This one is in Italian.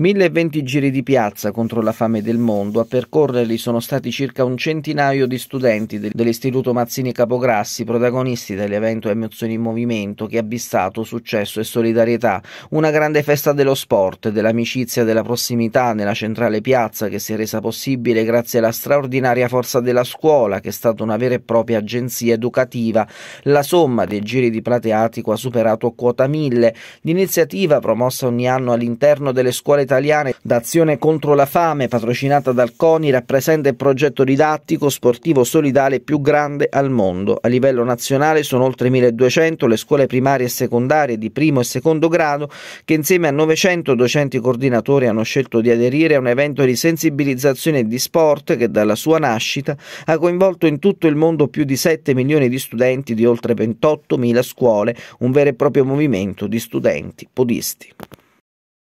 1020 giri di piazza contro la fame del mondo, a percorrerli sono stati circa un centinaio di studenti dell'Istituto Mazzini Capograssi, protagonisti dell'evento Emozioni in Movimento che ha bissato successo e solidarietà, una grande festa dello sport, dell'amicizia, della prossimità nella centrale piazza che si è resa possibile grazie alla straordinaria forza della scuola che è stata una vera e propria agenzia educativa. La somma dei giri di plateatico ha superato quota 1000, l'iniziativa promossa ogni anno all'interno delle scuole italiane d'azione contro la fame, patrocinata dal CONI, rappresenta il progetto didattico sportivo solidale più grande al mondo. A livello nazionale sono oltre 1200 le scuole primarie e secondarie di primo e secondo grado che insieme a 900 docenti coordinatori hanno scelto di aderire a un evento di sensibilizzazione e di sport che dalla sua nascita ha coinvolto in tutto il mondo più di 7 milioni di studenti di oltre 28.000 scuole, un vero e proprio movimento di studenti podisti.